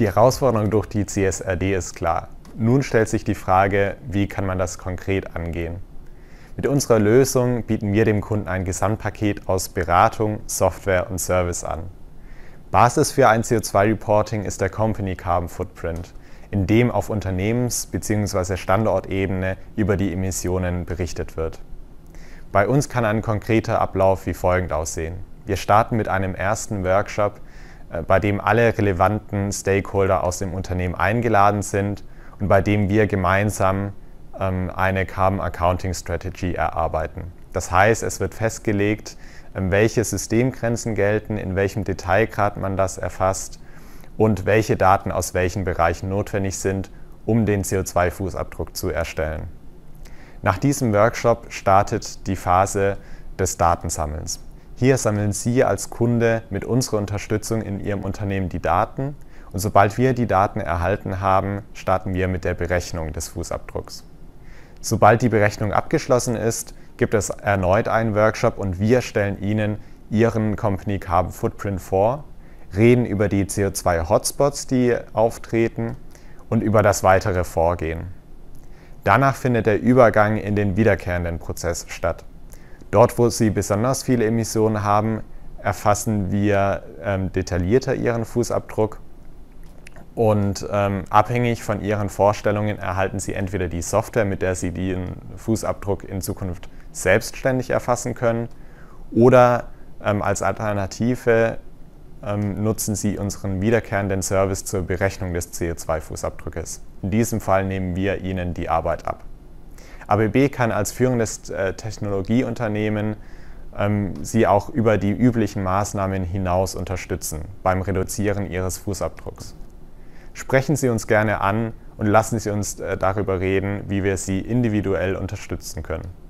Die Herausforderung durch die CSRD ist klar. Nun stellt sich die Frage, wie kann man das konkret angehen? Mit unserer Lösung bieten wir dem Kunden ein Gesamtpaket aus Beratung, Software und Service an. Basis für ein CO2-Reporting ist der Company Carbon Footprint, in dem auf Unternehmens- bzw. Standortebene über die Emissionen berichtet wird. Bei uns kann ein konkreter Ablauf wie folgend aussehen. Wir starten mit einem ersten Workshop, äh, bei dem alle relevanten Stakeholder aus dem Unternehmen eingeladen sind und bei dem wir gemeinsam ähm, eine Carbon Accounting Strategy erarbeiten. Das heißt, es wird festgelegt, ähm, welche Systemgrenzen gelten, in welchem Detailgrad man das erfasst und welche Daten aus welchen Bereichen notwendig sind, um den CO2-Fußabdruck zu erstellen. Nach diesem Workshop startet die Phase des Datensammelns. Hier sammeln Sie als Kunde mit unserer Unterstützung in Ihrem Unternehmen die Daten und sobald wir die Daten erhalten haben, starten wir mit der Berechnung des Fußabdrucks. Sobald die Berechnung abgeschlossen ist, gibt es erneut einen Workshop und wir stellen Ihnen Ihren Company Carbon Footprint vor, reden über die CO2-Hotspots, die auftreten und über das weitere Vorgehen. Danach findet der Übergang in den wiederkehrenden Prozess statt. Dort, wo sie besonders viele Emissionen haben, erfassen wir ähm, detaillierter ihren Fußabdruck und ähm, abhängig von ihren Vorstellungen erhalten sie entweder die Software, mit der sie den Fußabdruck in Zukunft selbstständig erfassen können, oder ähm, als Alternative ähm, nutzen sie unseren wiederkehrenden Service zur Berechnung des co 2 fußabdrückes In diesem Fall nehmen wir ihnen die Arbeit ab. ABB kann als führendes äh, Technologieunternehmen ähm, sie auch über die üblichen Maßnahmen hinaus unterstützen beim Reduzieren ihres Fußabdrucks. Sprechen Sie uns gerne an und lassen Sie uns äh, darüber reden, wie wir Sie individuell unterstützen können.